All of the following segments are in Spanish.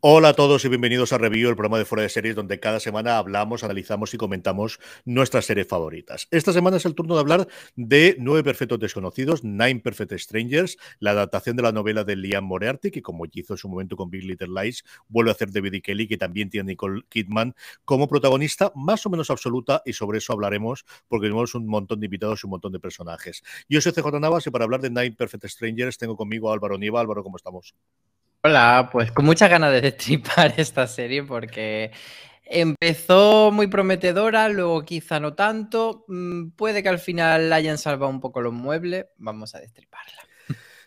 Hola a todos y bienvenidos a Review, el programa de fuera de series donde cada semana hablamos, analizamos y comentamos nuestras series favoritas. Esta semana es el turno de hablar de Nueve Perfectos Desconocidos, Nine Perfect Strangers, la adaptación de la novela de Liam Moriarty, que como hizo en su momento con Big Little Lies, vuelve a hacer David Kelly, que también tiene a Nicole Kidman como protagonista más o menos absoluta y sobre eso hablaremos porque tenemos un montón de invitados y un montón de personajes. Yo soy CJ Navas y para hablar de Nine Perfect Strangers tengo conmigo a Álvaro Niva. Álvaro, ¿cómo estamos? Hola, pues con muchas ganas de destripar esta serie porque empezó muy prometedora, luego quizá no tanto. Mm, puede que al final hayan salvado un poco los muebles. Vamos a destriparla.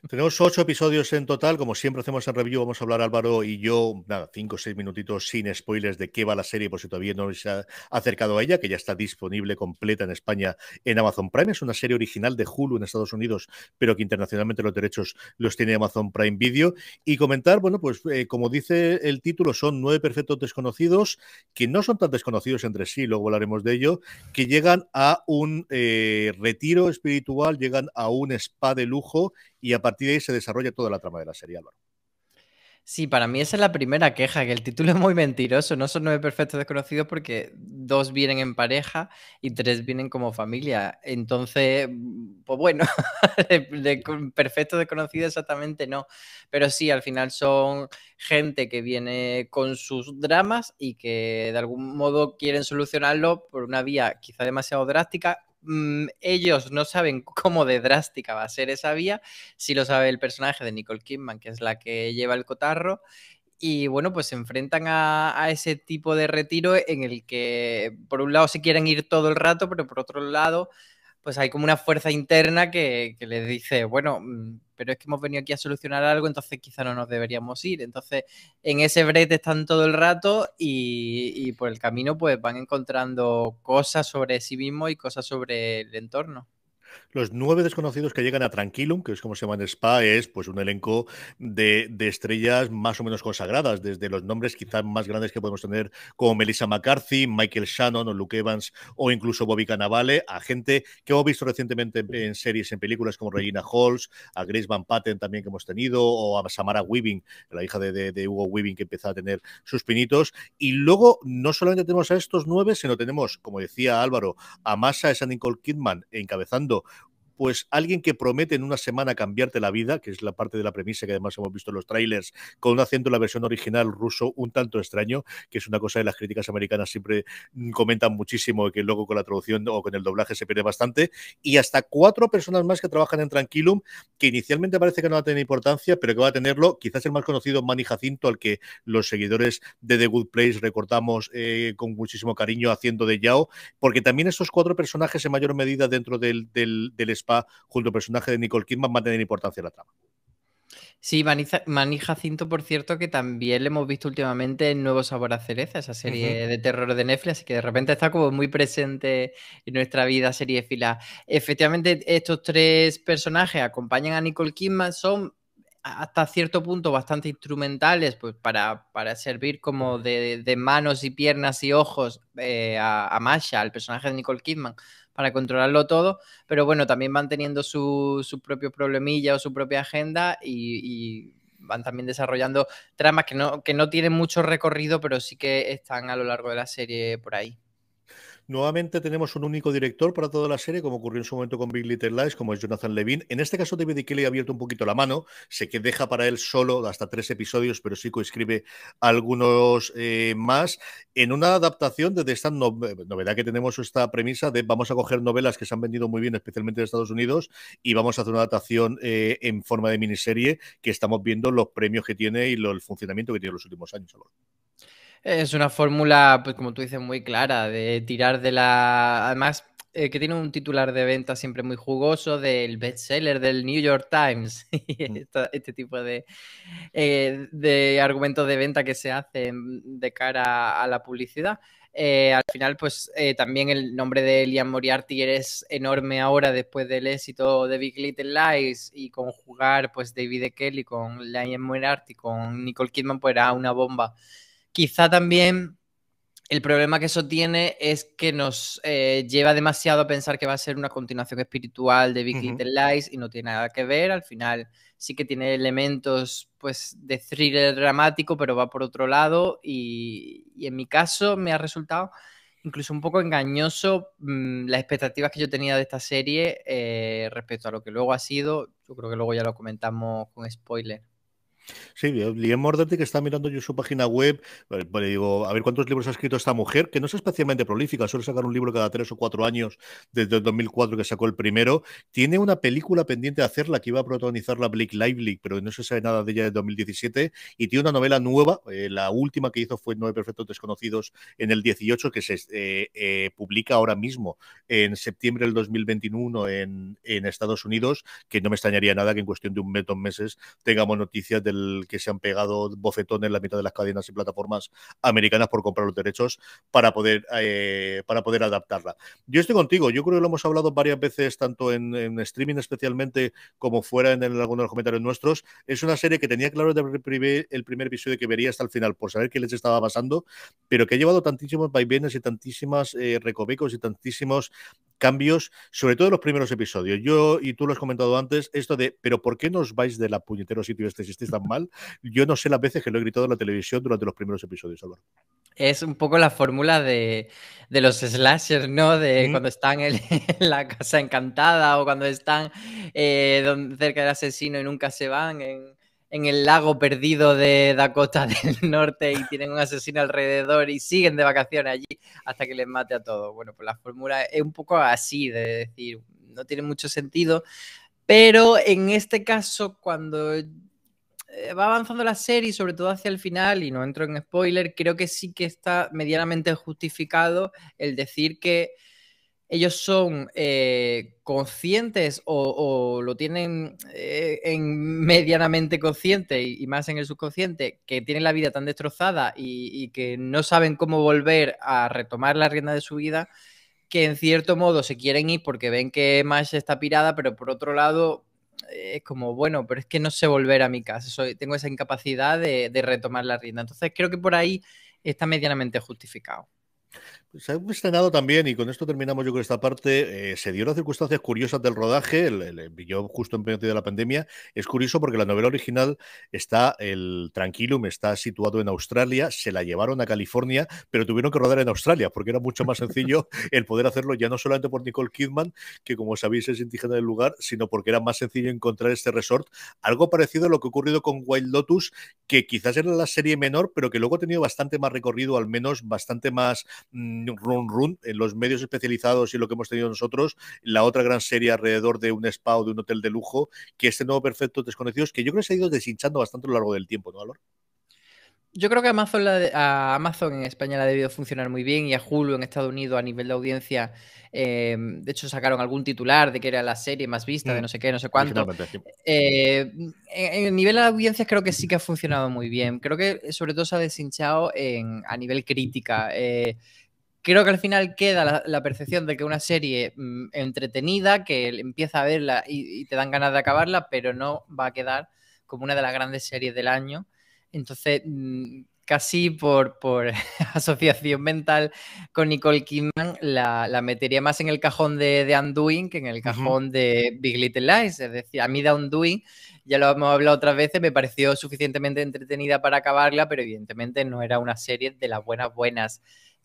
Tenemos ocho episodios en total. Como siempre hacemos en review, vamos a hablar Álvaro y yo, nada, cinco o seis minutitos sin spoilers de qué va la serie, por si todavía no se ha acercado a ella, que ya está disponible completa en España en Amazon Prime. Es una serie original de Hulu en Estados Unidos, pero que internacionalmente los derechos los tiene Amazon Prime Video. Y comentar, bueno, pues eh, como dice el título, son nueve perfectos desconocidos, que no son tan desconocidos entre sí, luego hablaremos de ello, que llegan a un eh, retiro espiritual, llegan a un spa de lujo y a partir de ahí se desarrolla toda la trama de la serie, Álvaro. Sí, para mí esa es la primera queja, que el título es muy mentiroso. No son nueve perfectos desconocidos porque dos vienen en pareja y tres vienen como familia. Entonces, pues bueno, de, perfectos desconocidos exactamente no. Pero sí, al final son gente que viene con sus dramas y que de algún modo quieren solucionarlo por una vía quizá demasiado drástica Mm, ellos no saben cómo de drástica va a ser esa vía, si lo sabe el personaje de Nicole Kidman, que es la que lleva el cotarro, y bueno, pues se enfrentan a, a, ese tipo de retiro en el que por un lado se quieren ir todo el rato, pero por otro lado pues hay como una fuerza interna que, les dice, bueno, mm, pero es que hemos venido aquí a solucionar algo, entonces quizá no nos deberíamos ir. Entonces, en ese brete están todo el rato y, y por el camino pues van encontrando cosas sobre sí mismos y cosas sobre el entorno. Los nueve desconocidos que llegan a Tranquilum, que es como se llama en Spa, es pues un elenco de, estrellas más o menos consagradas, desde los nombres quizás más grandes que podemos tener, como Melissa McCarthy, Michael Shannon o Luke Evans, o incluso Bobby Cannavale, a gente que hemos visto recientemente en, series, en películas como Regina Halls, a Grace Van Patten también que hemos tenido, o a Samara Weaving, la hija de, Hugo Weaving que empezó a tener sus pinitos. Y luego no solamente tenemos a estos nueve, sino tenemos, como decía Álvaro, a Massa, a esa Nicole Kidman encabezando pues alguien que promete en una semana cambiarte la vida, que es la parte de la premisa que además hemos visto en los trailers, con un acento en la versión original ruso un tanto extraño, que es una cosa que las críticas americanas siempre mm, comentan muchísimo que luego con la traducción o con el doblaje se pierde bastante, y hasta cuatro personas más que trabajan en Tranquilum, que inicialmente parece que no va a tener importancia, pero que va a tenerlo, quizás el más conocido Manny Jacinto, al que los seguidores de The Good Place recortamos eh, con muchísimo cariño haciendo de Yao, porque también estos cuatro personajes en mayor medida dentro del espacio junto al personaje de Nicole Kidman, va a tener importancia en la trama. Sí, Manija, Cinto, por cierto, que también le hemos visto últimamente en Nuevo Sabor a Cereza, esa serie de terror de Netflix, así que de repente está como muy presente en nuestra vida serie fila. Efectivamente, estos tres personajes acompañan a Nicole Kidman, son hasta cierto punto bastante instrumentales pues, para, servir como de, manos y piernas y ojos eh, a, a Masha, al personaje de Nicole Kidman, para controlarlo todo, pero bueno, también van teniendo sus propios propio o su propia agenda y, y van también desarrollando tramas que no, que no tienen mucho recorrido, pero sí que están a lo largo de la serie por ahí. Nuevamente tenemos un único director para toda la serie, como ocurrió en su momento con Big Little Lies, como es Jonathan Levine. En este caso, David Kelly ha abierto un poquito la mano. Sé que deja para él solo hasta tres episodios, pero sí coescribe algunos eh, más. En una adaptación desde esta eh, novedad que tenemos, esta premisa de vamos a coger novelas que se han vendido muy bien, especialmente de Estados Unidos, y vamos a hacer una adaptación eh, en forma de miniserie que estamos viendo los premios que tiene y el funcionamiento que tiene en los últimos años. Es una fórmula, pues como tú dices, muy clara, de tirar de la... Además, eh, que tiene un titular de venta siempre muy jugoso del bestseller del New York Times mm. este tipo de, eh, de argumentos de venta que se hacen de cara a la publicidad. Eh, al final, pues también el nombre de Liam Moriarty es enorme ahora después del éxito de Big Little Lies y conjugar pues David Kelly con Liam Moriarty, con Nicole Kidman, pues era una bomba Quizá también el problema que eso tiene es que nos eh, lleva demasiado a pensar que va a ser una continuación espiritual de Big uh -huh. Lies y no tiene nada que ver. Al final sí que tiene elementos pues de thriller dramático, pero va por otro lado y, en mi caso me ha resultado incluso un poco engañoso mm, las expectativas que yo tenía de esta serie eh, respecto a lo que luego ha sido. Yo creo que luego ya lo comentamos con spoiler. Sí, Liam morderte que está mirando yo su página web, eh, pues le digo, a ver cuántos libros ha escrito esta mujer, que no es especialmente prolífica, suele sacar un libro cada tres o cuatro años desde el 2004 que sacó el primero. Tiene una película pendiente de hacerla que iba a protagonizar la Blake Lively, pero no se sabe nada de ella de 2017. Y tiene una novela nueva, eh, la última que hizo fue Nueve Perfectos Desconocidos en el 18, que se eh, publica ahora mismo en septiembre del 2021 en, en Estados Unidos, que no me extrañaría nada que en cuestión de un mes, dos meses tengamos noticias de que se han pegado bofetones en la mitad de las cadenas y plataformas americanas por comprar los derechos para poder, eh, para poder adaptarla. Yo estoy contigo, yo creo que lo hemos hablado varias veces, tanto en, streaming especialmente como fuera en, algunos de los comentarios nuestros. Es una serie que tenía claro el primer, el primer episodio que vería hasta el final, por saber qué les estaba pasando, pero que ha llevado tantísimos vaivenes y tantísimas eh, recovecos y tantísimos cambios, sobre todo en los primeros episodios. Yo, y tú lo has comentado antes, esto de, pero ¿por qué nos vais de la puñetero sitio este si estáis tan mal? Yo no sé las veces que lo he gritado en la televisión durante los primeros episodios, Es un poco la fórmula de, los slashers, ¿no? De cuando están en, la casa encantada o cuando están eh, cerca del asesino y nunca se van. En en el lago perdido de Dakota del Norte y tienen un asesino alrededor y siguen de vacaciones allí hasta que les mate a todos. Bueno, pues la fórmula es un poco así, de decir, no tiene mucho sentido, pero en este caso cuando eh, va avanzando la serie, sobre todo hacia el final, y no entro en spoiler, creo que sí que está medianamente justificado el decir que ellos son eh, conscientes o, lo tienen eh, medianamente consciente y, más en el subconsciente, que tienen la vida tan destrozada y, que no saben cómo volver a retomar la rienda de su vida, que en cierto modo se quieren ir porque ven que más está pirada, pero por otro lado eh, es como, bueno, pero es que no sé volver a mi casa, soy, tengo esa incapacidad de retomar la rienda. Entonces creo que por ahí está medianamente justificado. Pues, se ha estrenado también, y con esto terminamos yo con esta parte, eh, se dieron circunstancias curiosas del rodaje, el, eh, yo justo en medio de la pandemia. Es curioso porque la novela original está, el Tranquilum está situado en Australia, se la llevaron a California, pero tuvieron que rodar en Australia porque era mucho más sencillo el poder hacerlo ya no solamente por Nicole Kidman, que como sabéis es indígena del lugar, sino porque era más sencillo encontrar este resort. Algo parecido a lo que ha ocurrido con Wild Lotus, que quizás era la serie menor, pero que luego ha tenido bastante más recorrido, al menos bastante más... Mm, run run en los medios especializados y lo que hemos tenido nosotros, la otra gran serie alrededor de un spa o de un hotel de lujo, que este nuevo Perfecto Desconocidos, que yo creo que se ha ido deshinchando bastante a lo largo del tiempo, ¿no, Alor? Yo creo que Amazon Amazon en España la ha debido funcionar muy bien y a Hulu en Estados Unidos a nivel de audiencia, em, de hecho sacaron algún titular de que era la serie más vista, de mm. no sé qué, no sé cuánto. Eh, en, nivel de audiencia creo que sí que ha funcionado muy bien. Creo que sobre todo se ha deshinchado a nivel crítica. Eh, creo que al final queda la, percepción de que una serie mm, entretenida, que empieza a verla y, te dan ganas de acabarla, pero no va a quedar como una de las grandes series del año. Entonces, mm, casi por, por asociación mental con Nicole Kidman, la, la, metería más en el cajón de, de Undoing que en el cajón de Big Little Lies. Es decir, a mí de Undoing, ya lo hemos hablado otras veces, me pareció suficientemente entretenida para acabarla, pero evidentemente no era una serie de las buenas buenas.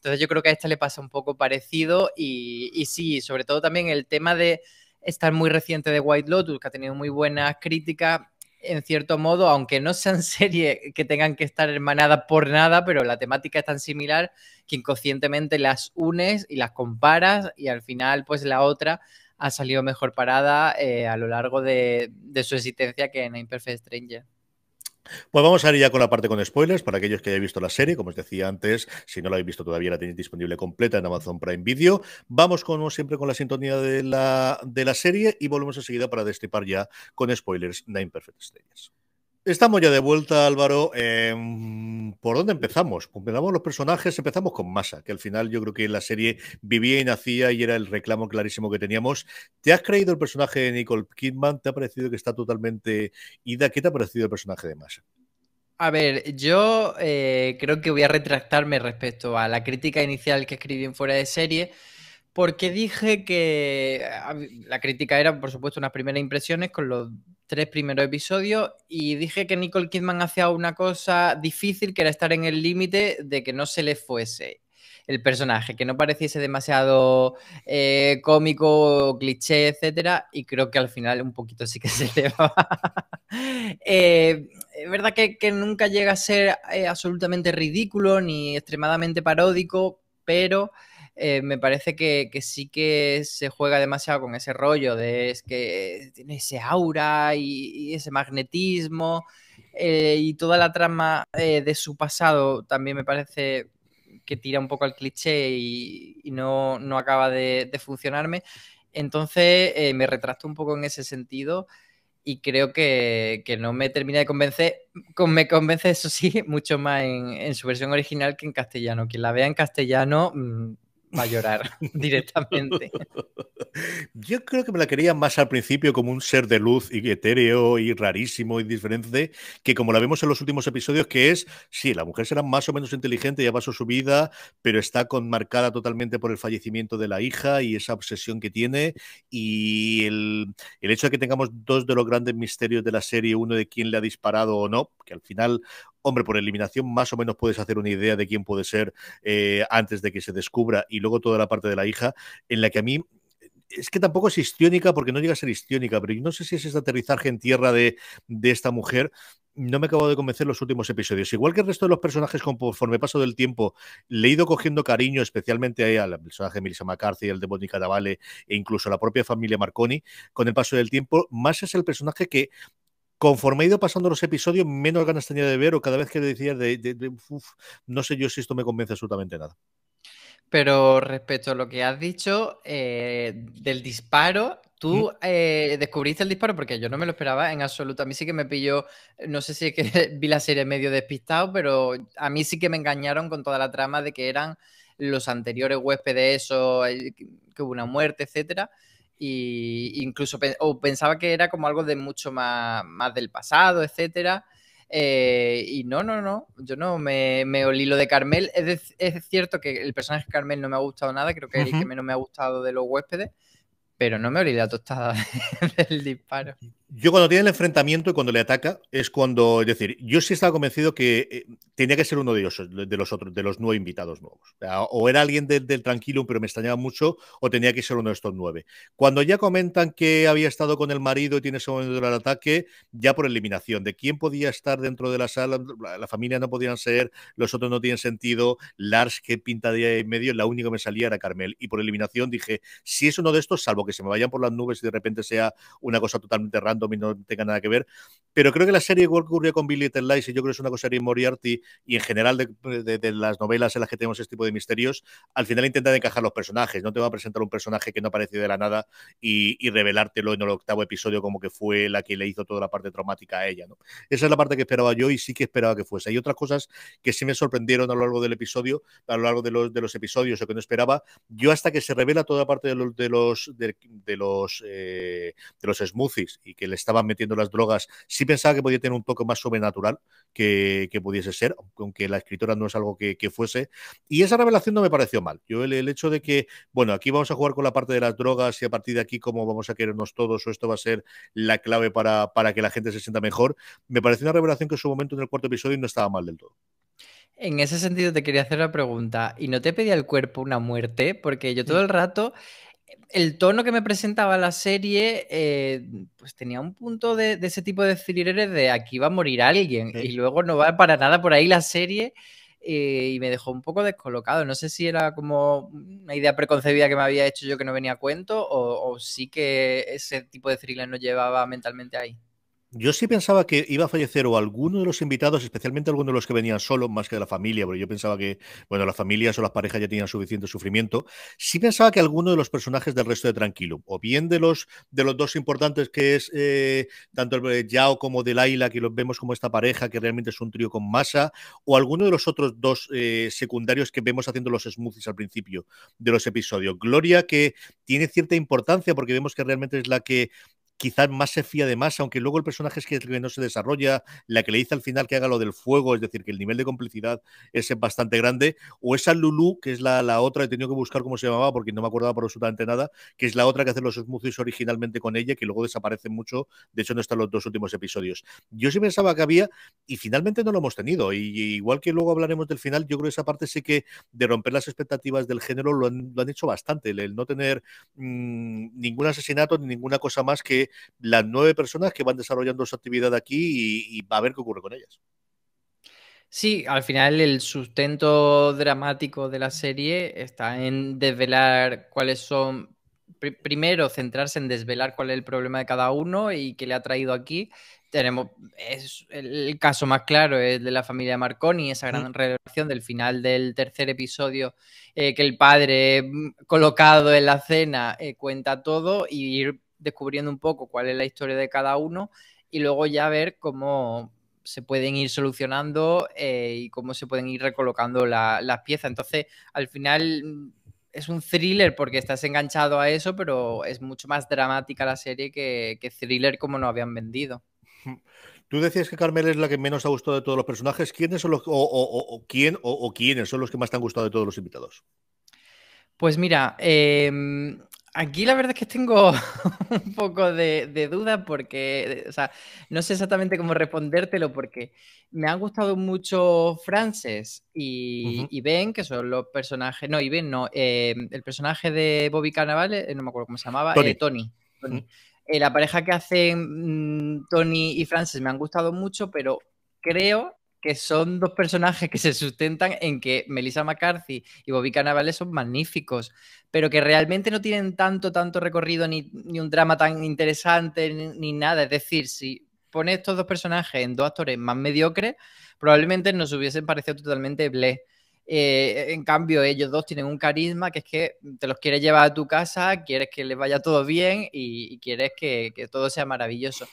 Entonces yo creo que a esta le pasa un poco parecido y, sí, sobre todo también el tema de estar muy reciente de White Lotus, que ha tenido muy buenas críticas, en cierto modo, aunque no sean series que tengan que estar hermanadas por nada, pero la temática es tan similar que inconscientemente las unes y las comparas y al final pues la otra ha salido mejor parada eh, a lo largo de, de su existencia que en Imperfect Stranger. Pues vamos a ir ya con la parte con spoilers. Para aquellos que hayan visto la serie, como os decía antes, si no la habéis visto todavía, la tenéis disponible completa en Amazon Prime Video. Vamos como siempre con la sintonía de la, de la serie y volvemos enseguida para destripar ya con spoilers Nine Perfect estrellas. Estamos ya de vuelta, Álvaro. Em, ¿Por dónde empezamos? Comenzamos los personajes, empezamos con Masa, que al final yo creo que la serie vivía y nacía y era el reclamo clarísimo que teníamos. ¿Te has creído el personaje de Nicole Kidman? ¿Te ha parecido que está totalmente ida? ¿Qué te ha parecido el personaje de Masa? A ver, yo eh, creo que voy a retractarme respecto a la crítica inicial que escribí en Fuera de Serie porque dije que la crítica era, por supuesto, unas primeras impresiones con los tres primeros episodios y dije que Nicole Kidman hacía una cosa difícil que era estar en el límite de que no se le fuese el personaje, que no pareciese demasiado eh, cómico, cliché, etcétera, y creo que al final un poquito sí que se le va. Eh, es verdad que, nunca llega a ser eh, absolutamente ridículo ni extremadamente paródico, pero eh, me parece que, sí que se juega demasiado con ese rollo de es que tiene ese aura y, ese magnetismo eh, y toda la trama eh, de su pasado también me parece que tira un poco al cliché y, no, acaba de, funcionarme. Entonces me retracto un poco en ese sentido y creo que, no me termina de convencer. me convence, eso sí, mucho más en, en, su versión original que en castellano. Quien la vea en castellano mm, va a llorar directamente. Yo creo que me la quería más al principio como un ser de luz y etéreo y rarísimo y diferente, que como la vemos en los últimos episodios, que es, sí, la mujer será más o menos inteligente y pasó su vida, pero está conmarcada marcada totalmente por el fallecimiento de la hija y esa obsesión que tiene. Y el, el hecho de que tengamos dos de los grandes misterios de la serie, uno de quién le ha disparado o no, que al final hombre, por eliminación más o menos puedes hacer una idea de quién puede ser eh, antes de que se descubra y luego toda la parte de la hija en la que a mí es que tampoco es histriónica porque no llega a ser histriónica, pero yo no sé si es este aterrizaje en tierra de, esta mujer. No me acabado de convencer los últimos episodios. Igual que el resto de los personajes, conforme paso del tiempo, le he ido cogiendo cariño, especialmente al personaje de Melissa McCarthy, al de Monica Davale e incluso a la propia familia Marconi. Con el paso del tiempo, más es el personaje que conforme he ido pasando los episodios, menos ganas tenía de ver o cada vez que decía de, no sé yo si esto me convence absolutamente nada. Pero respecto a lo que has dicho eh, del disparo, tú eh, descubriste el disparo porque yo no me lo esperaba en absoluto. A mí sí que me pilló, no sé si que vi la serie medio despistado, pero a mí sí que me engañaron con toda la trama de que eran los anteriores huéspedes, eso, eh, que hubo una muerte, etcétera y incluso pensaba que era como algo de mucho más, más del pasado, etcétera. Eh, y no, no, no, yo no me, me olí lo de Carmel. Es, cierto que el personaje Carmel no me ha gustado nada, creo que es el que menos me ha gustado de los huéspedes, pero no me olí la tostada del disparo. Yo cuando tiene el enfrentamiento y cuando le ataca es cuando, es decir, yo sí estaba convencido que eh, tenía que ser uno de ellos, de los otros, de los nueve invitados nuevos. O era alguien del, tranquilo pero me extrañaba mucho, o tenía que ser uno de estos nueve. Cuando ya comentan que había estado con el marido y tiene ese momento del ataque, ya por eliminación, de quién podía estar dentro de la sala, la, familia no podían ser, los otros no tienen sentido, Lars que pinta de en medio, la única que me salía era Carmel. Y por eliminación dije, si es uno de estos, salvo que se me vayan por las nubes y de repente sea una cosa totalmente rara no tenga nada que ver. Pero creo que la serie igual que ocurrió con Billy Little Light, y yo creo que es una cosa de Moriarty y en general de, las novelas en las que tenemos este tipo de misterios, al final intentan encajar los personajes. No te va a presentar un personaje que no apareció de la nada y, revelártelo en el octavo episodio como que fue la que le hizo toda la parte traumática a ella. ¿no? Esa es la parte que esperaba yo y sí que esperaba que fuese. Hay otras cosas que sí me sorprendieron a lo largo del episodio, a lo largo de los, episodios o que no esperaba. Yo hasta que se revela toda la parte de los de los de, los eh, de los smoothies y que le estaban metiendo las drogas, sí pensaba que podía tener un toque más sobrenatural que, que pudiese ser, aunque la escritora no es algo que, fuese. Y esa revelación no me pareció mal. Yo el, hecho de que, bueno, aquí vamos a jugar con la parte de las drogas y a partir de aquí cómo vamos a querernos todos o esto va a ser la clave para, para que la gente se sienta mejor, me pareció una revelación que en su momento en el cuarto episodio no estaba mal del todo. En ese sentido te quería hacer la pregunta, ¿y no te pedía el cuerpo una muerte? Porque yo todo el rato el tono que me presentaba la serie, eh, pues tenía un punto de, ese tipo de thriller de aquí va a morir alguien y luego no va para nada por ahí la serie eh, y me dejó un poco descolocado. No sé si era como una idea preconcebida que me había hecho yo que no venía a cuento o, o sí que ese tipo de thriller nos llevaba mentalmente ahí. Yo sí pensaba que iba a fallecer o alguno de los invitados, especialmente alguno de los que venían solo, más que de la familia, porque yo pensaba que, bueno, las familias o las parejas ya tenían suficiente sufrimiento. Sí pensaba que alguno de los personajes del resto de Tranquilo, o bien de los, de los dos importantes que es eh, tanto el eh, Yao como Delaila, que los vemos como esta pareja, que realmente es un trío con masa, o alguno de los otros dos eh, secundarios que vemos haciendo los smoothies al principio de los episodios. Gloria, que tiene cierta importancia porque vemos que realmente es la que quizás más se fía de más, aunque luego el personaje es que, no se desarrolla, la que le dice al final que haga lo del fuego, es decir, que el nivel de complicidad es bastante grande, o esa Lulu, que es la, otra, he tenido que buscar cómo se llamaba porque no me acordaba por absolutamente nada, que es la otra que hace los smoothies originalmente con ella, que luego desaparece mucho, de hecho no están los dos últimos episodios. Yo sí pensaba que había, y finalmente no lo hemos tenido, y, igual que luego hablaremos del final, yo creo que esa parte sí que de romper las expectativas del género lo han, hecho bastante, el, no tener mm, ningún asesinato ni ninguna cosa más que las nueve personas que van desarrollando su actividad aquí y, va a ver qué ocurre con ellas. Sí, al final el sustento dramático de la serie está en desvelar cuáles son, primero centrarse en desvelar cuál es el problema de cada uno y qué le ha traído aquí. Tenemos es, el caso más claro es de la familia Marconi, esa gran revelación del final del tercer episodio, eh, que el padre mm, colocado en la cena eh, cuenta todo y ir descubriendo un poco cuál es la historia de cada uno y luego ya ver cómo se pueden ir solucionando eh, y cómo se pueden ir recolocando la, las piezas. Entonces, al final mm, es un thriller porque estás enganchado a eso, pero es mucho más dramática la serie que, thriller como nos habían vendido. Tú decías que Carmel es la que menos ha gustado de todos los personajes. ¿Quiénes son los o, quién o, quiénes son los que más te han gustado de todos los invitados? Pues mira, em, Aquí la verdad es que tengo un poco de, duda porque, o sea, no sé exactamente cómo respondértelo porque me han gustado mucho Frances y, Ben, que son los personajes, no, y Ben no, em, el personaje de Bobby Carnaval, eh, no me acuerdo cómo se llamaba, Tony. Eh, Tony, eh, la pareja que hacen mm, Tony y Frances me han gustado mucho, pero creo que son dos personajes que se sustentan en que Melissa McCarthy y Bobby Cannavale son magníficos, pero que realmente no tienen tanto, tanto recorrido, ni, un drama tan interesante, ni, nada. Es decir, si pones estos dos personajes en dos actores más mediocres, probablemente nos hubiesen parecido totalmente ble. Eh, en cambio, ellos dos tienen un carisma que es que te los quieres llevar a tu casa, quieres que les vaya todo bien y, quieres que, todo sea maravilloso.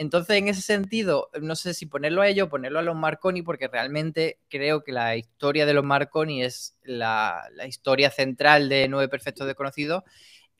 Entonces, en ese sentido, no sé si ponerlo a ello, o ponerlo a los Marconi, porque realmente creo que la historia de los Marconi es la, historia central de Nueve Perfectos Desconocidos.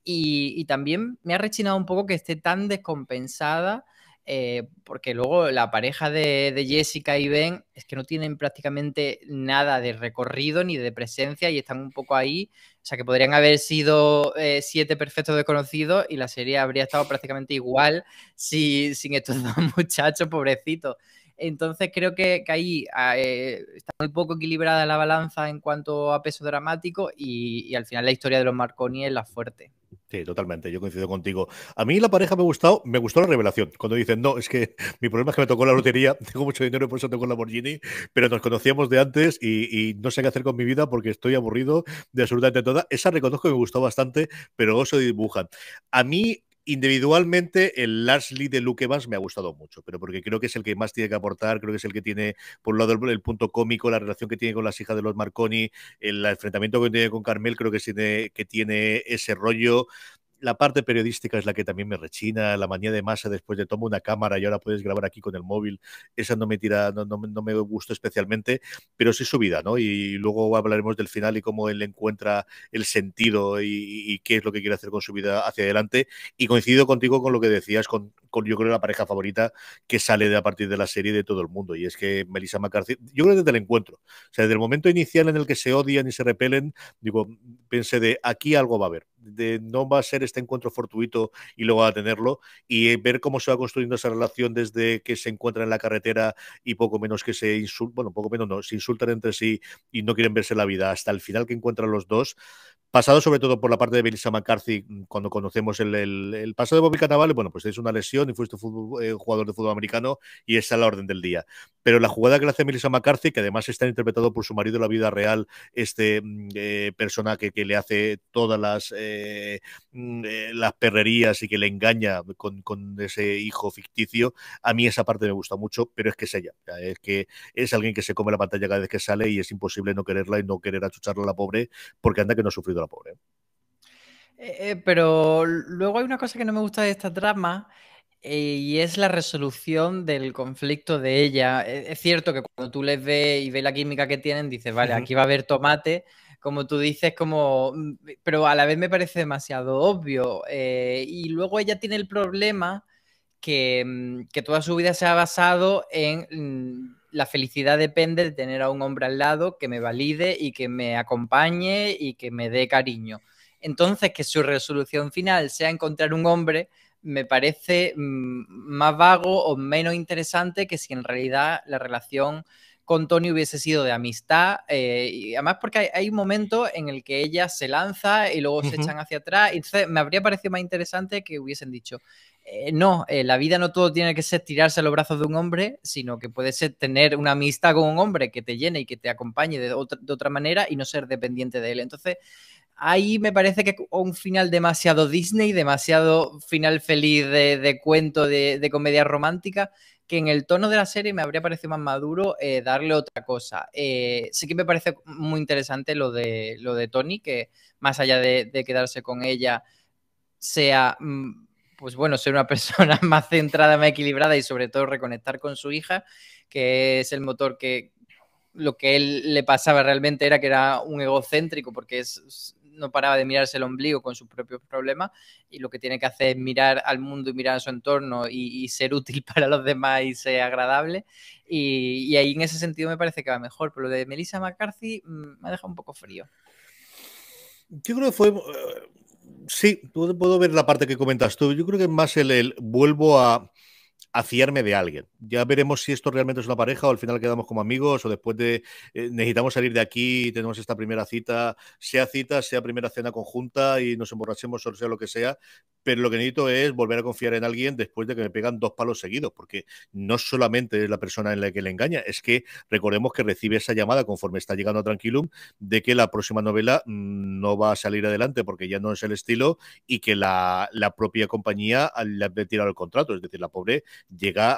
y, también me ha rechinado un poco que esté tan descompensada eh, porque luego la pareja de, Jessica y Ben es que no tienen prácticamente nada de recorrido ni de presencia y están un poco ahí. O sea, que podrían haber sido eh, siete perfectos desconocidos y la serie habría estado prácticamente igual sin estos dos muchachos, pobrecitos. Entonces creo que, ahí ah, eh, está muy poco equilibrada la balanza en cuanto a peso dramático y, al final la historia de los Marconi es la fuerte. Sí, totalmente, yo coincido contigo. A mí la pareja me ha gustado, me gustó la revelación. Cuando dicen, no, es que mi problema es que me tocó la lotería, tengo mucho dinero y por eso tengo la Lamborghini, pero nos conocíamos de antes y, no sé qué hacer con mi vida porque estoy aburrido de absolutamente toda. Esa reconozco que me gustó bastante, pero no dibuja. A mí Individualmente, el Lars Lee de Luke Evans me ha gustado mucho, pero porque creo que es el que más tiene que aportar, creo que es el que tiene, por un lado, el, punto cómico, la relación que tiene con las hijas de los Marconi, el enfrentamiento que tiene con Carmel, creo que tiene, que tiene ese rollo la parte periodística es la que también me rechina, la manía de masa después de tomo una cámara y ahora puedes grabar aquí con el móvil, esa no me tira, no, me gusta especialmente, pero sí su vida, ¿no? Y luego hablaremos del final y cómo él encuentra el sentido y, qué es lo que quiere hacer con su vida hacia adelante. Y coincido contigo con lo que decías, con, con yo creo la pareja favorita que sale de, a partir de la serie de todo el mundo, y es que Melissa McCarthy, yo creo desde el encuentro, o sea, desde el momento inicial en el que se odian y se repelen, digo, pensé de aquí algo va a haber, de no va a ser este encuentro fortuito y luego a tenerlo y ver cómo se va construyendo esa relación desde que se encuentran en la carretera y poco menos que se insultan, bueno, poco menos no, se insultan entre sí y no quieren verse la vida hasta el final que encuentran los dos pasado sobre todo por la parte de Melissa McCarthy, mm, cuando conocemos el, el, de Bobby Cannavale, bueno, pues es una lesión y fuiste eh, jugador de fútbol americano y está a la orden del día. Pero la jugada que le hace Melissa McCarthy, que además está interpretado por su marido en la vida real, este mm, eh, personaje persona que, le hace todas las, eh, mm, las perrerías y que le engaña con, con, ese hijo ficticio, a mí esa parte me gusta mucho, pero es que es ella, es que es alguien que se come la pantalla cada vez que sale y es imposible no quererla y no querer achucharla a la pobre porque anda que no ha sufrido la pobre. Eh, eh, pero luego hay una cosa que no me gusta de esta trama eh, y es la resolución del conflicto de ella. E, es, cierto que cuando tú les ves y ves la química que tienen, dices, vale, aquí va a haber tomate, como tú dices, como, mm, pero a la vez me parece demasiado obvio. y luego ella tiene el problema que, mm, que, toda su vida se ha basado en mm, la felicidad depende de tener a un hombre al lado que me valide y que me acompañe y que me dé cariño. Entonces, que su resolución final sea encontrar un hombre, me parece mm, más vago o menos interesante que si en realidad la relación con Tony hubiese sido de amistad. Eh, y además, porque hay, un momento en el que ella se lanza y luego se echan hacia atrás. Entonces, me habría parecido más interesante que hubiesen dicho: eh, no, eh, la vida no todo tiene que ser tirarse a los brazos de un hombre, sino que puede ser tener una amistad con un hombre que te llene y que te acompañe de otra, manera y no ser dependiente de él. Entonces, ahí me parece que un final demasiado Disney, demasiado final feliz de, cuento de, comedia romántica, que en el tono de la serie me habría parecido más maduro eh, darle otra cosa. sí que me parece muy interesante lo de, lo de Tony, que más allá de, quedarse con ella, sea... Mm, pues bueno, ser una persona más centrada, más equilibrada y sobre todo reconectar con su hija, que es el motor que lo que él le pasaba realmente era que era un egocéntrico porque es, no paraba de mirarse el ombligo con sus propios problemas y lo que tiene que hacer es mirar al mundo y mirar a su entorno y, ser útil para los demás y ser agradable. Y, y, ahí en ese sentido me parece que va mejor, pero lo de Melissa McCarthy mm, me ha dejado un poco frío. Yo creo que fue, eh, Sí, puedo, puedo ver la parte que comentas tú. Yo creo que más el, el vuelvo a a fiarme de alguien. Ya veremos si esto realmente es una pareja o al final quedamos como amigos o después de eh, necesitamos salir de aquí, y tenemos esta primera cita, sea cita, sea primera cena conjunta y nos emborrachemos o sea lo que sea, pero lo que necesito es volver a confiar en alguien después de que me pegan dos palos seguidos, porque no solamente es la persona en la que le engaña, es que recordemos que recibe esa llamada conforme está llegando a Tranquilum de que la próxima novela mm, no va a salir adelante porque ya no es el estilo y que la, la propia compañía le ha retirado el contrato, es decir, la pobre llega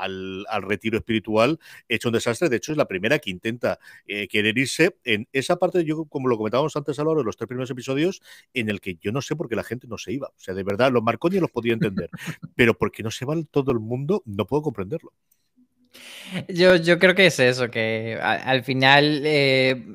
al, retiro espiritual hecho un desastre. De hecho, es la primera que intenta eh, querer irse en esa parte, yo como lo comentábamos antes, Álvaro, en los tres primeros episodios, en el que yo no sé por qué la gente no se iba. O sea, de verdad, los Marconi los podía entender, pero porque no se va todo el mundo, no puedo comprenderlo. Yo, yo creo que es eso, que al final... Eh,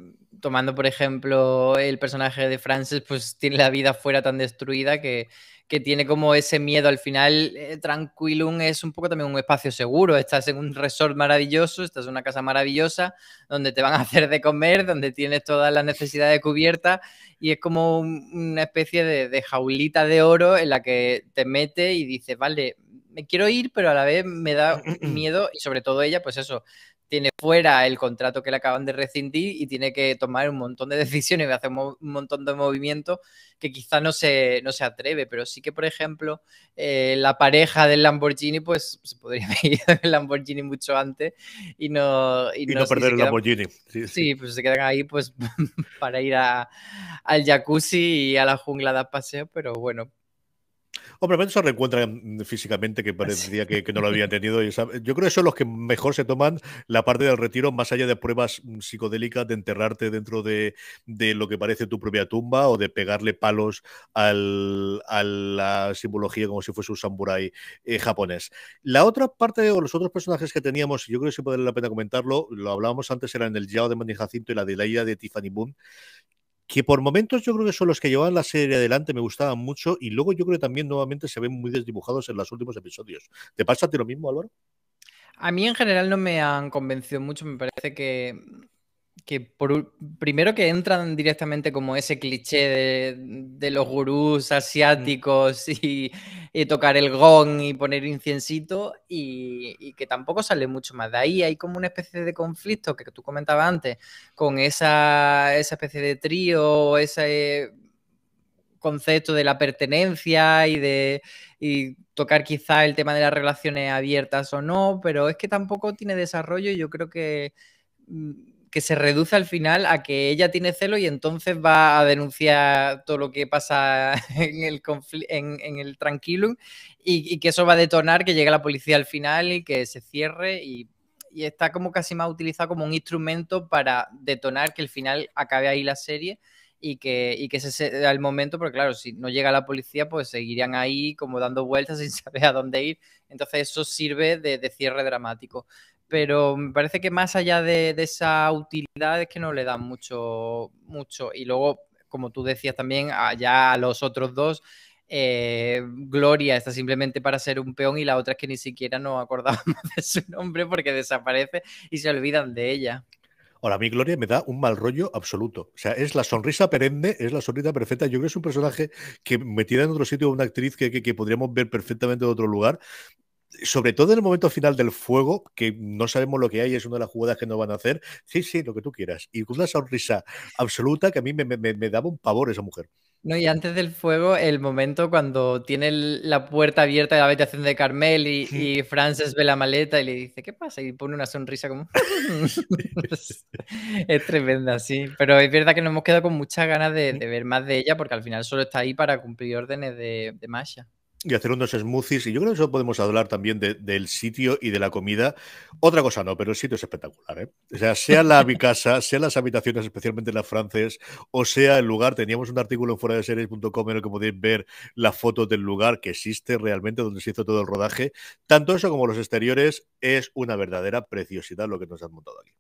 tomando por ejemplo el personaje de Frances, pues tiene la vida fuera tan destruida que, que tiene como ese miedo. Al final, eh, Tranquilum es un poco también un espacio seguro. Estás en un resort maravilloso, estás en una casa maravillosa, donde te van a hacer de comer, donde tienes todas las necesidades cubiertas y es como una especie de, jaulita de oro en la que te mete y dices, vale, me quiero ir, pero a la vez me da miedo y sobre todo ella, pues eso, tiene fuera el contrato que le acaban de rescindir y tiene que tomar un montón de decisiones y hacer un, montón de movimientos que quizá no se, no se atreve, pero sí que, por ejemplo, eh, la pareja del Lamborghini, pues se podría ir ido Lamborghini mucho antes y no... perder el Lamborghini. Sí, pues se quedan ahí pues para ir al jacuzzi y a la jungla de paseo, pero bueno, Hombre, se reencuentran físicamente, que parecía que, no lo habían tenido. yo creo que son los que mejor se toman la parte del retiro, más allá de pruebas mm, psicodélicas, de enterrarte dentro de, lo que parece tu propia tumba o de pegarle palos a la simbología como si fuese un samurái eh, japonés. La otra parte, o los otros personajes que teníamos, yo creo que sí vale la pena comentarlo, lo hablábamos antes, eran el Yao de Manny Jacinto y la de la de Tiffany Boone que por momentos yo creo que son los que llevaban la serie adelante, me gustaban mucho, y luego yo creo que también nuevamente se ven muy desdibujados en los últimos episodios. ¿Te pasa a ti lo mismo, Álvaro? A mí en general no me han convencido mucho, me parece que, por, primero que entran directamente como ese cliché de los gurús mm. asiáticos y, y tocar el gong y poner inciensito y, que tampoco sale mucho más. De ahí hay como una especie de conflicto que tú comentabas antes con esa, especie de trío, ese concepto de la pertenencia y de tocar quizá el tema de las relaciones abiertas o no, pero es que tampoco tiene desarrollo y yo creo que mm, que se reduce al final a que ella tiene celo y entonces va a denunciar todo lo que pasa en el, en, el tranquilo y, que eso va a detonar, que llegue la policía al final y que se cierre y, está como casi más utilizado como un instrumento para detonar que el final acabe ahí la serie y que, y ese sea el momento, porque claro, si no llega la policía, pues seguirían ahí como dando vueltas sin saber a dónde ir. Entonces eso sirve de cierre dramático pero me parece que más allá de, esa utilidad es que no le dan mucho, mucho. Y luego, como tú decías también, allá a los otros dos, eh, Gloria está simplemente para ser un peón y la otra es que ni siquiera nos acordábamos de su nombre porque desaparece y se olvidan de ella. Ahora, a mí Gloria me da un mal rollo absoluto. O sea, es la sonrisa perenne, es la sonrisa perfecta. Yo creo que es un personaje que metida en otro sitio, una actriz que, que podríamos ver perfectamente de otro lugar sobre todo en el momento final del fuego, que no sabemos lo que hay, es una de las jugadas que no van a hacer. Sí, sí, lo que tú quieras. Y con una sonrisa absoluta que a mí me, me, me daba un pavor esa mujer. No, y antes del fuego, el momento cuando tiene la puerta abierta de la habitación de Carmel y, Frances ve la maleta y le dice, ¿qué pasa? Y pone una sonrisa como... es, tremenda, sí. Pero es verdad que nos hemos quedado con muchas ganas de, ver más de ella porque al final solo está ahí para cumplir órdenes de, de Masha y hacer unos smoothies. Y yo creo que eso podemos hablar también del sitio y de la comida. Otra cosa no, pero el sitio es espectacular. ¿eh? O sea, sea la mi casa, sea las habitaciones, especialmente las francesas, o sea el lugar. Teníamos un artículo en fuera de series.com en el que podéis ver la foto del lugar que existe realmente, donde se hizo todo el rodaje. Tanto eso como los exteriores es una verdadera preciosidad lo que nos han montado aquí.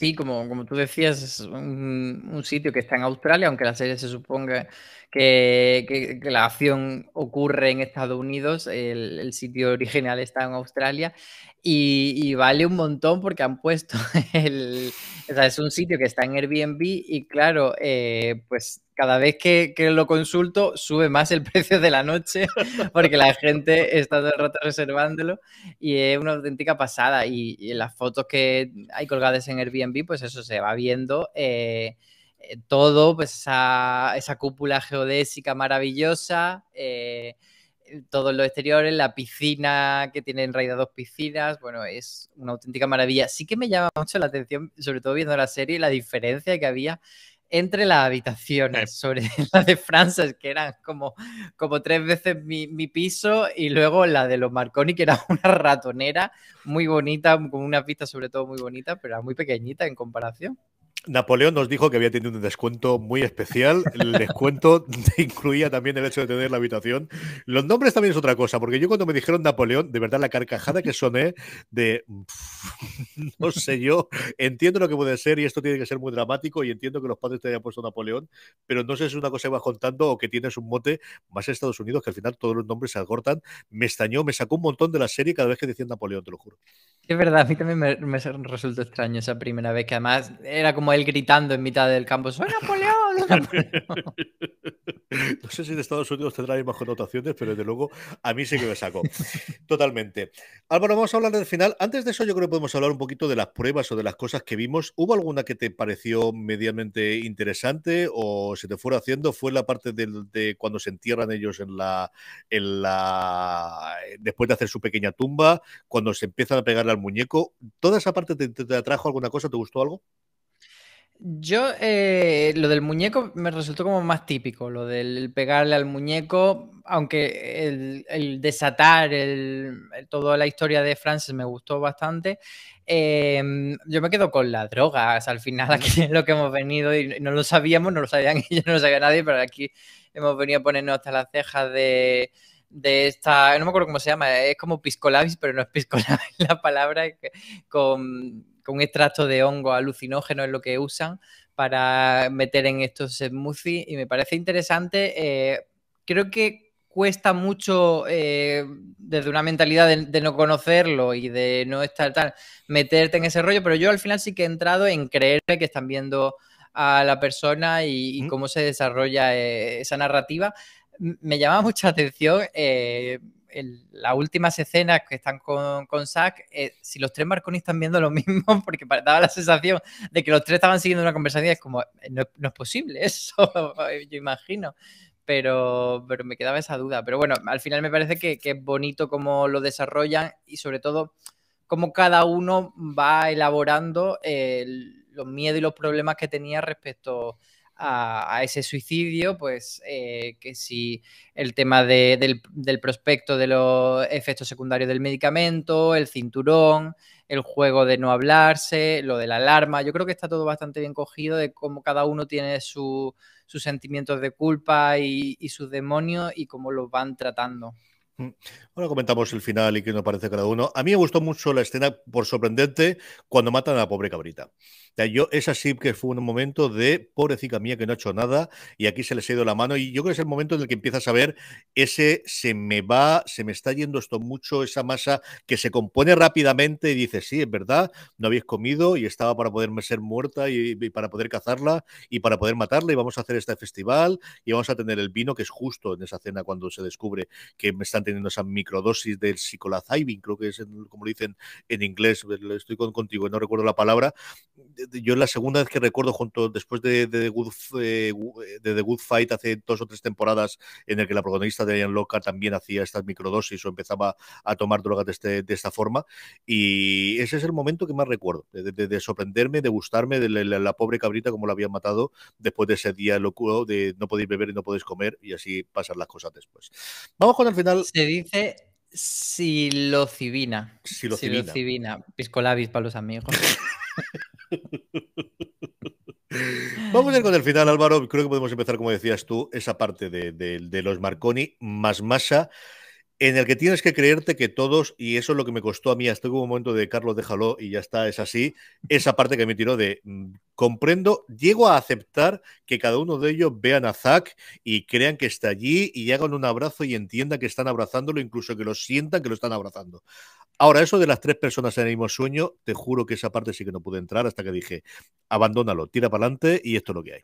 Sí, como, como tú decías, es un, sitio que está en Australia, aunque la serie se suponga que, la acción ocurre en Estados Unidos, el, sitio original está en Australia y, vale un montón porque han puesto el... es un sitio que está en Airbnb y claro, eh, pues cada vez que, lo consulto sube más el precio de la noche porque la gente está todo el rato reservándolo y es una auténtica pasada. Y, las fotos que hay colgadas en Airbnb, pues eso se va viendo. Eh, eh, todo, pues esa, cúpula geodésica maravillosa, eh, todos los exteriores, la piscina que tiene realidad dos piscinas, bueno, es una auténtica maravilla. Sí que me llama mucho la atención, sobre todo viendo la serie, la diferencia que había entre las habitaciones, sobre la de Frances, que eran como, como tres veces mi, mi, piso, y luego la de los Marconi, que era una ratonera muy bonita, con una vistas sobre todo muy bonita, pero muy pequeñita en comparación. Napoleón nos dijo que había tenido un descuento muy especial. El descuento incluía también el hecho de tener la habitación. Los nombres también es otra cosa, porque yo cuando me dijeron Napoleón, de verdad la carcajada que soné de no sé yo, entiendo lo que puede ser y esto tiene que ser muy dramático y entiendo que los padres te hayan puesto Napoleón, pero no sé si es una cosa que vas contando o que tienes un mote más en Estados Unidos que al final todos los nombres se acortan. Me extrañó, me sacó un montón de la serie cada vez que decían Napoleón, te lo juro. Es verdad, a mí también me resultó extraño esa primera vez que además era como él gritando en mitad del campo, ¡Soy Napoleón! no sé si en Estados Unidos tendrá más mismas connotaciones, pero desde luego a mí sí que me sacó. Totalmente. Álvaro, vamos a hablar del final. Antes de eso, yo creo que podemos hablar un poquito de las pruebas o de las cosas que vimos. ¿Hubo alguna que te pareció medianamente interesante o se te fuera haciendo? ¿Fue la parte de, cuando se entierran ellos en la, en la. después de hacer su pequeña tumba, cuando se empiezan a pegarle al muñeco? ¿Toda esa parte te atrajo alguna cosa? ¿Te gustó algo? Yo, eh, lo del muñeco me resultó como más típico, lo del pegarle al muñeco, aunque el, desatar el, toda la historia de Frances me gustó bastante. Em, yo me quedo con las drogas, al final aquí es lo que hemos venido y no lo sabíamos, no lo sabían ellos, no lo sabía nadie, pero aquí hemos venido a ponernos hasta las cejas de, de esta, no me acuerdo cómo se llama, es como piscolabis, pero no es piscolabis la palabra, con un extracto de hongo alucinógeno es lo que usan para meter en estos smoothies y me parece interesante. Eh, creo que cuesta mucho eh, desde una mentalidad de, no conocerlo y de no estar meterte en ese rollo, pero yo al final sí que he entrado en creer que están viendo a la persona y, cómo se desarrolla eh, esa narrativa. Me llama mucha atención las últimas escenas que están con, con Zack, eh, si los tres Marconi están viendo lo mismo, porque daba la sensación de que los tres estaban siguiendo una conversación, es como, eh, no, es posible eso, yo imagino. Pero, pero, me quedaba esa duda. Pero bueno, al final me parece que, es bonito cómo lo desarrollan y sobre todo cómo cada uno va elaborando eh, los miedos y los problemas que tenía respecto a, ese suicidio, pues eh, que si el tema del, prospecto de los efectos secundarios del medicamento, el cinturón, el juego de no hablarse, lo de la alarma, yo creo que está todo bastante bien cogido de cómo cada uno tiene sus sentimientos de culpa y, y sus demonios y cómo los van tratando. Bueno, mm. comentamos el final y qué nos parece cada uno. A mí me gustó mucho la escena, por sorprendente, cuando matan a la pobre cabrita. Yo, esa sí que fue un momento de pobrecita mía que no ha hecho nada y aquí se les ha ido la mano. Y yo creo que es el momento en el que empiezas a ver ese se me va, se me está yendo esto mucho, esa masa que se compone rápidamente y dice, sí, es verdad, no habéis comido y estaba para poderme ser muerta y, para poder cazarla y para poder matarla. Y vamos a hacer este festival y vamos a tener el vino que es justo en esa cena cuando se descubre que me están teniendo esa microdosis del psicolazibin, creo que es como lo dicen en inglés, estoy con, contigo, no recuerdo la palabra. Yo es la segunda vez que recuerdo, junto después de, eh, eh, de, The Good, Fight, hace dos o tres temporadas, en el que la protagonista de Ian Loca también hacía estas microdosis o empezaba a tomar drogas de, este, esta forma. Y ese es el momento que más recuerdo, de, sorprenderme, de gustarme, de la, pobre cabrita como la habían matado después de ese día loco de no podéis beber y no podéis comer y así pasan las cosas después. Vamos con el final se dice silocibina. Silocibina. silocibina. Piscolabis para los amigos. Vamos a ir con el final, Álvaro. Creo que podemos empezar, como decías tú, esa parte de los Marconi más masa en el que tienes que creerte que todos, y eso es lo que me costó a mí, hasta hubo un momento de Carlos déjalo y ya está, es así, esa parte que me tiró de mm, comprendo, llego a aceptar que cada uno de ellos vean a Zack y crean que está allí y hagan un abrazo y entiendan que están abrazándolo, incluso que lo sientan que lo están abrazando. Ahora, eso de las tres personas en el mismo sueño, te juro que esa parte sí que no pude entrar hasta que dije, abandónalo, tira para adelante y esto es lo que hay.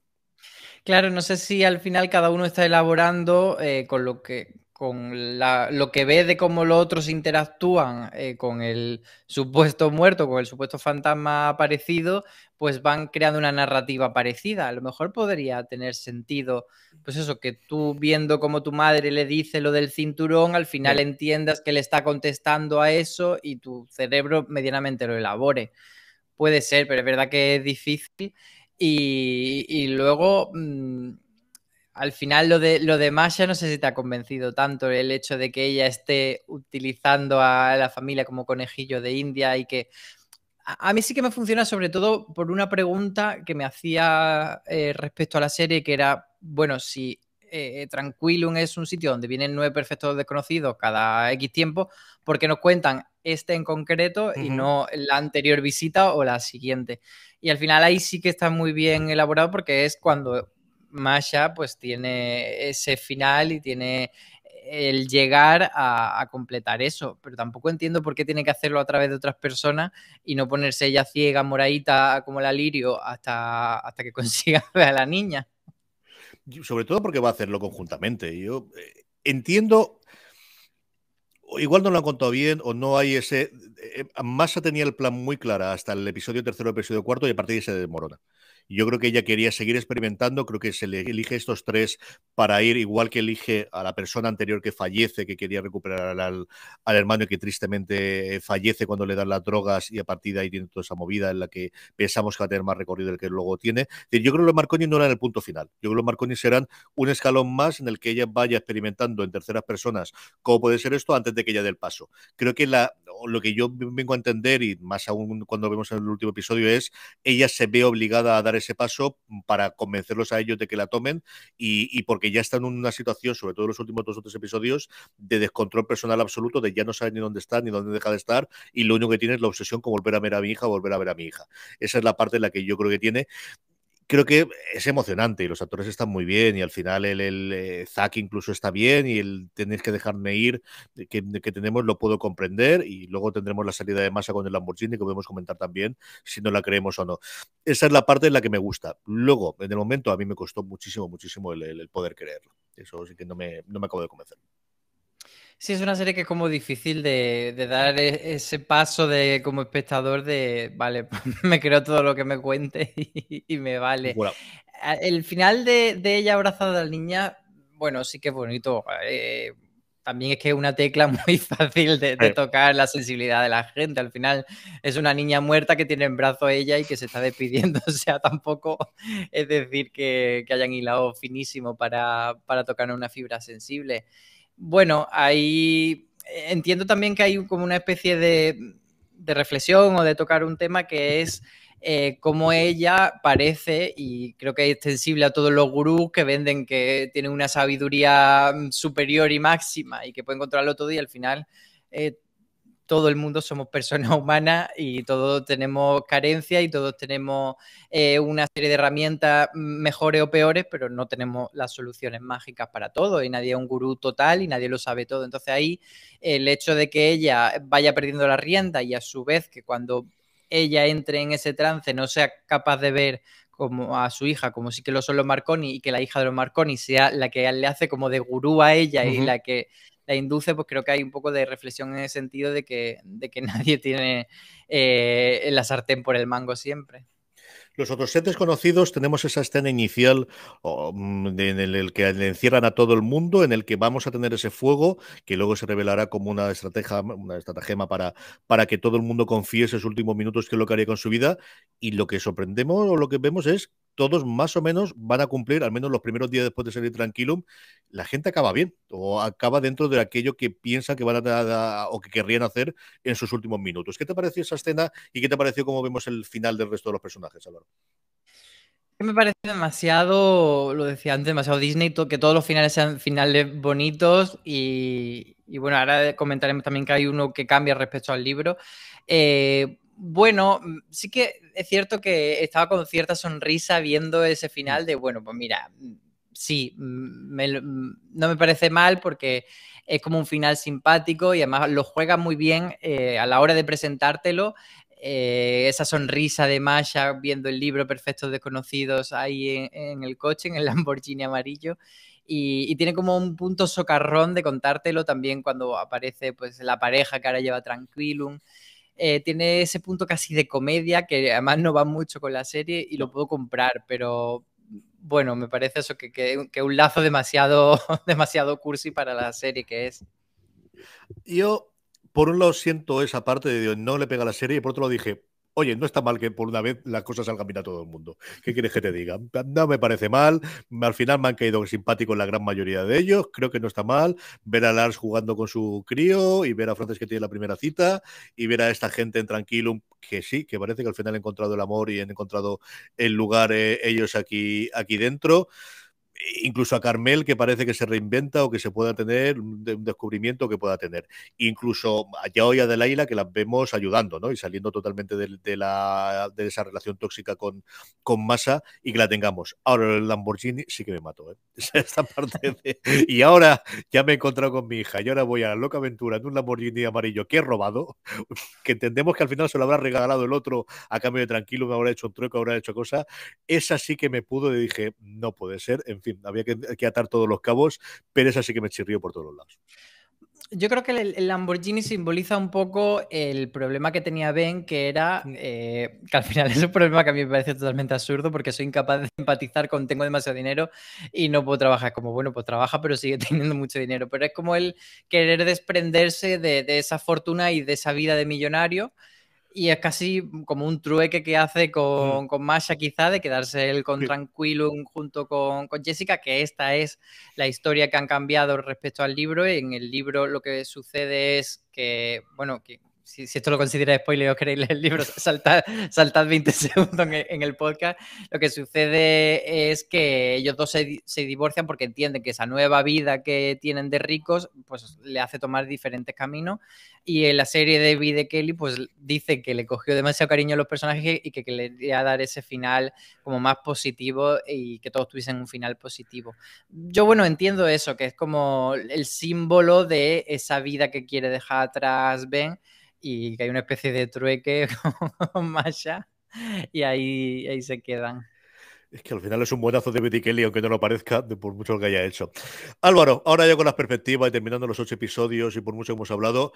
Claro, no sé si al final cada uno está elaborando eh, con lo que con la, lo que ve de cómo los otros interactúan eh, con el supuesto muerto, con el supuesto fantasma aparecido, pues van creando una narrativa parecida. A lo mejor podría tener sentido, pues eso, que tú viendo cómo tu madre le dice lo del cinturón, al final entiendas que le está contestando a eso y tu cerebro medianamente lo elabore. Puede ser, pero es verdad que es difícil. Y, luego... Mm, al final lo de, lo Masha no sé si te ha convencido tanto el hecho de que ella esté utilizando a la familia como conejillo de India y que a, mí sí que me funciona sobre todo por una pregunta que me hacía eh, respecto a la serie que era, bueno, si eh, Tranquilum es un sitio donde vienen nueve perfectos desconocidos cada X tiempo, porque nos cuentan este en concreto y no la anterior visita o la siguiente. Y al final ahí sí que está muy bien elaborado porque es cuando Masha pues tiene ese final y tiene el llegar a, completar eso, pero tampoco entiendo por qué tiene que hacerlo a través de otras personas y no ponerse ella ciega, moradita como la Lirio hasta, hasta que consiga ver a la niña. Sobre todo porque va a hacerlo conjuntamente. Yo eh, entiendo, entiendo, igual no lo han contado bien o no hay ese... Eh, eh, Masha tenía el plan muy claro hasta el episodio tercero, episodio cuarto y a partir de ahí se desmorona yo creo que ella quería seguir experimentando, creo que se le elige estos tres para ir, igual que elige a la persona anterior que fallece, que quería recuperar al, al hermano y que tristemente fallece cuando le dan las drogas y a partir de ahí tiene toda esa movida en la que pensamos que va a tener más recorrido del que luego tiene. Yo creo que los Marconi no eran el punto final. Yo creo que los Marconi serán un escalón más en el que ella vaya experimentando en terceras personas cómo puede ser esto antes de que ella dé el paso. Creo que la, lo que yo vengo a entender, y más aún cuando vemos en el último episodio, es ella se ve obligada a dar ese paso mm, para convencerlos a ellos de que la tomen y, porque ya están en una situación, sobre todo en los últimos dos o tres episodios, de descontrol personal absoluto, de ya no saben ni dónde está ni dónde deja de estar y lo único que tiene es la obsesión con volver a ver a mi hija, volver a ver a mi hija. Esa es la parte en la que yo creo que tiene creo que es emocionante y los actores están muy bien y al final el, el, eh, Zack incluso está bien y el tenéis que dejarme ir que, tenemos lo puedo comprender y luego tendremos la salida de masa con el Lamborghini que podemos comentar también si no la creemos o no. Esa es la parte en la que me gusta. Luego, en el momento a mí me costó muchísimo, muchísimo el, el poder creerlo. Eso sí que no me, no me acabo de convencer. Sí, es una serie que es como difícil de, dar e, ese paso de como espectador de, vale, pues me creo todo lo que me cuente y, me vale. El final de, ella abrazada a la niña, bueno, sí que es bonito. Eh, también es que es una tecla muy fácil de, tocar la sensibilidad de la gente. Al final es una niña muerta que tiene en brazo ella y que se está despidiendo. O sea, tampoco es decir que, que hayan hilado finísimo para, para tocar una fibra sensible bueno, ahí entiendo también que hay como una especie de, reflexión o de tocar un tema que es eh, cómo ella parece, y creo que es extensible a todos los gurús que venden que tienen una sabiduría mm, superior y máxima y que pueden controlarlo todo y al final eh, todo el mundo somos personas humanas y todos tenemos carencias y todos tenemos eh, una serie de herramientas mejores o peores, pero no tenemos las soluciones mágicas para todo y nadie es un gurú total y nadie lo sabe todo. Entonces ahí el hecho de que ella vaya perdiendo la rienda y a su vez que cuando ella entre en ese trance no sea capaz de ver como a su hija, como si que lo son los Marconi, y que la hija de los Marconi sea la que le hace como de gurú a ella y la que la induce, pues creo que hay un poco de reflexión en el sentido de que, de que nadie tiene eh, la sartén por el mango siempre. Los otros seres conocidos tenemos esa escena inicial mm, en el que encierran a todo el mundo, en el que vamos a tener ese fuego, que luego se revelará como una estrategia, una estratagema para, para que todo el mundo confíe esos últimos minutos que es lo que haría con su vida. Y lo que sorprendemos o lo que vemos es todos más o menos van a cumplir, al menos los primeros días después de salir Tranquilum, la gente acaba bien o acaba dentro de aquello que piensa que van a, o que querrían hacer en sus últimos minutos. ¿Qué te pareció esa escena y qué te pareció cómo vemos el final del resto de los personajes, Álvaro? Me parece demasiado, lo decía antes, demasiado Disney, que todos los finales sean finales bonitos y, bueno, ahora comentaremos también que hay uno que cambia respecto al libro. Eh, bueno, mm, sí que es cierto que estaba con cierta sonrisa viendo ese final de, bueno, pues mira, mm, sí, mm, no me parece mal porque es como un final simpático y además lo juega muy bien eh, a la hora de presentártelo. Eh, esa sonrisa de Masha viendo el libro Perfectos Desconocidos ahí en, el coche, en el Lamborghini amarillo. Y, tiene como un punto socarrón de contártelo también cuando aparece pues la pareja que ahora lleva Tranquilum. Eh, tiene ese punto casi de comedia que además no va mucho con la serie y lo puedo comprar, pero bueno, me parece eso que, que, un lazo demasiado, demasiado cursi para la serie que es. Yo, por un lado, siento esa parte de Dios, no le pega a la serie, y por otro lo dije, Oye, no está mal que por una vez las cosas salgan bien a todo el mundo. ¿Qué quieres que te diga? No me parece mal. Al final me han caído simpáticos la gran mayoría de ellos. Creo que no está mal. Ver a Lars jugando con su crío y ver a Frances que tiene la primera cita y ver a esta gente en Tranquilum, que sí, que parece que al final han encontrado el amor y han encontrado el lugar eh, ellos aquí, aquí dentro incluso a Carmel, que parece que se reinventa o que se pueda tener un, descubrimiento que pueda tener. Incluso a hoy de a que las vemos ayudando, ¿no? Y saliendo totalmente de, esa relación tóxica con, con Masa y que la tengamos. Ahora el Lamborghini sí que me mató, ¿eh? parte Y ahora ya me he encontrado con mi hija y ahora voy a la loca aventura de un Lamborghini amarillo que he robado, que entendemos que al final se lo habrá regalado el otro a cambio de tranquilo, me habrá hecho un truco, habrá hecho cosas. Esa sí que me pudo y dije, no puede ser, en fin había que, atar todos los cabos, pero esa sí que me chirrió por todos lados. Yo creo que el, Lamborghini simboliza un poco el problema que tenía Ben, que era mm. eh, que al final es un problema que a mí me parece totalmente absurdo porque soy incapaz de empatizar con tengo demasiado dinero y no puedo trabajar. Como bueno, pues trabaja, pero sigue teniendo mucho dinero. Pero es como el querer desprenderse de esa fortuna y de esa vida de millonario y es casi como un trueque que hace con, mm. con Masha, quizá, de quedarse él con tranquilo Tranquilum junto con, con, Jessica, que esta es la historia que han cambiado respecto al libro. En el libro lo que sucede es que, bueno, que si, esto lo consideráis spoiler y queréis leer el libro, saltad, saltad 20 segundos en el, podcast. Lo que sucede es que ellos dos se, se, divorcian porque entienden que esa nueva vida que tienen de ricos, pues le hace tomar diferentes caminos. Y en la serie de B de Kelly, pues dice que le cogió demasiado cariño a los personajes y que, que le a dar ese final como más positivo y que todos tuviesen un final positivo. Yo, bueno, entiendo eso, que es como el símbolo de esa vida que quiere dejar atrás Ben y que hay una especie de trueque con Masha y ahí, ahí se quedan. Es que al final es un buenazo de Betty Kelly, aunque no lo parezca, de por mucho que haya hecho. Álvaro, ahora ya con las perspectivas y terminando los ocho episodios y por mucho que hemos hablado,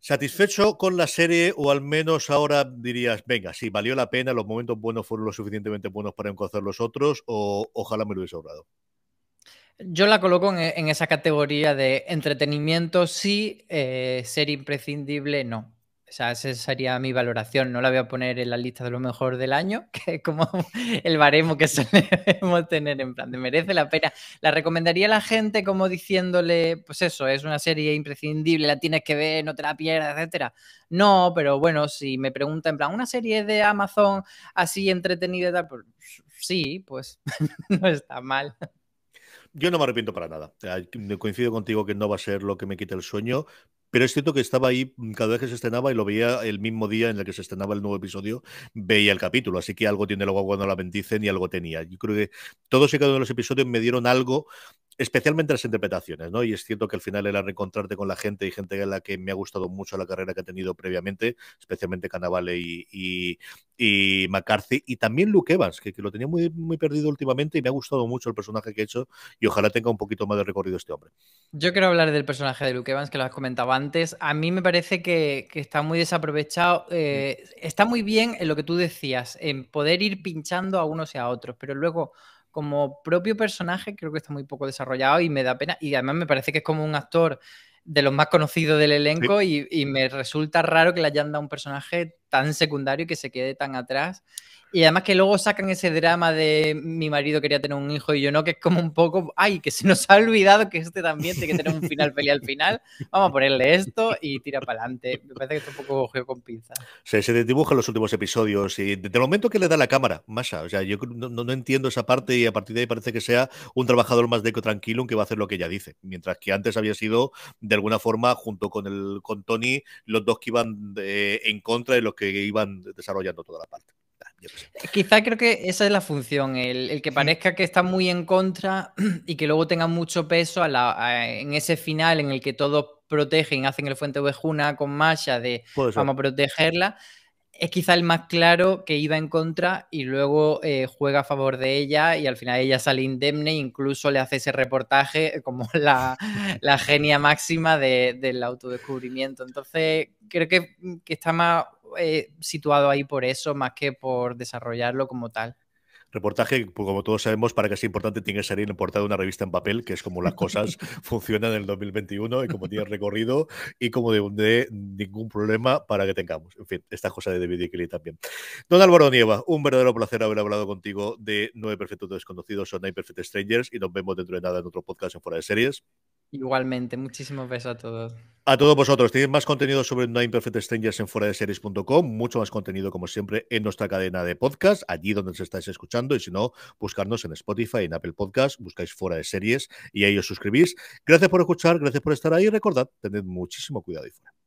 ¿satisfecho con la serie o al menos ahora dirías, venga, si valió la pena, los momentos buenos fueron lo suficientemente buenos para encontrar los otros o ojalá me lo hubiese ahorrado? Yo la coloco en, esa categoría de entretenimiento sí, eh, ser imprescindible no. O sea, esa sería mi valoración. No la voy a poner en la lista de lo mejor del año, que es como el baremo que solemos tener en plan de merece la pena. La recomendaría a la gente como diciéndole, pues eso, es una serie imprescindible, la tienes que ver, no te la pierdas, etcétera. No, pero bueno, si me preguntan en plan, ¿una serie de Amazon así entretenida Pues sí, pues no está mal. Yo no me arrepiento para nada. Coincido contigo que no va a ser lo que me quite el sueño, pero es cierto que estaba ahí mm, cada vez que se estrenaba y lo veía el mismo día en el que se estrenaba el nuevo episodio, veía el capítulo. Así que algo tiene luego cuando la bendicen y algo tenía. Yo creo que todos y cada uno de los episodios me dieron algo especialmente las interpretaciones, ¿no? Y es cierto que al final era reencontrarte con la gente y gente a la que me ha gustado mucho la carrera que ha tenido previamente, especialmente Canavale y, y McCarthy, y también Luke Evans, que, que, lo tenía muy, muy perdido últimamente y me ha gustado mucho el personaje que ha he hecho y ojalá tenga un poquito más de recorrido este hombre. Yo quiero hablar del personaje de Luke Evans, que lo has comentado antes. A mí me parece que, está muy desaprovechado. Eh, mm. está muy bien en lo que tú decías, en poder ir pinchando a unos y a otros, pero luego como propio personaje creo que está muy poco desarrollado y me da pena. Y además me parece que es como un actor de los más conocidos del elenco y, y, me resulta raro que le hayan dado un personaje tan secundario que se quede tan atrás. Y además que luego sacan ese drama de mi marido quería tener un hijo y yo no, que es como un poco, ay, que se nos ha olvidado que este también tiene que tener un final pelea al final. Vamos a ponerle esto y tira para adelante. Me parece que es un poco geo con pinza. se se en los últimos episodios y desde el momento que le da la cámara, masa. O sea, yo no, entiendo esa parte y a partir de ahí parece que sea un trabajador más de eco tranquilo que va a hacer lo que ella dice. Mientras que antes había sido, de alguna forma, junto con, el, con Tony, los dos que iban eh, en contra de los que que iban desarrollando toda la parte. Eh, quizá creo que esa es la función, el, que mm. parezca que está muy en contra y que luego tenga mucho peso en ese final en el que todos protegen, hacen el Fuente Ovejuna con Masha de vamos a protegerla, es quizá el más claro que iba en contra y luego eh, juega a favor de ella y al final ella sale indemne e incluso le hace ese reportaje como la, genia máxima del autodescubrimiento. Entonces creo que está más eh, situado ahí por eso más que por desarrollarlo como tal reportaje, pues, como todos sabemos, para que sea importante tiene que salir en portada de una revista en papel, que es como las cosas funcionan en el 2021 y como tiene recorrido y como de, ningún problema para que tengamos. En fin, esta cosa de David y Kelly también. Don Álvaro Nieva, un verdadero placer haber hablado contigo de Nueve Perfectos Desconocidos o Nine Perfect Strangers y nos vemos dentro de nada en otro podcast en Fuera de Series. Igualmente, muchísimos besos a todos. A todos vosotros, tenéis más contenido sobre Nine Perfect Strangers en foradeseries.com, mucho más contenido como siempre en nuestra cadena de podcast, allí donde os estáis escuchando y si no, buscarnos en Spotify, en Apple Podcast, buscáis Fuera de Series y ahí os suscribís. Gracias por escuchar, gracias por estar ahí recordad, tened muchísimo cuidado y fuera.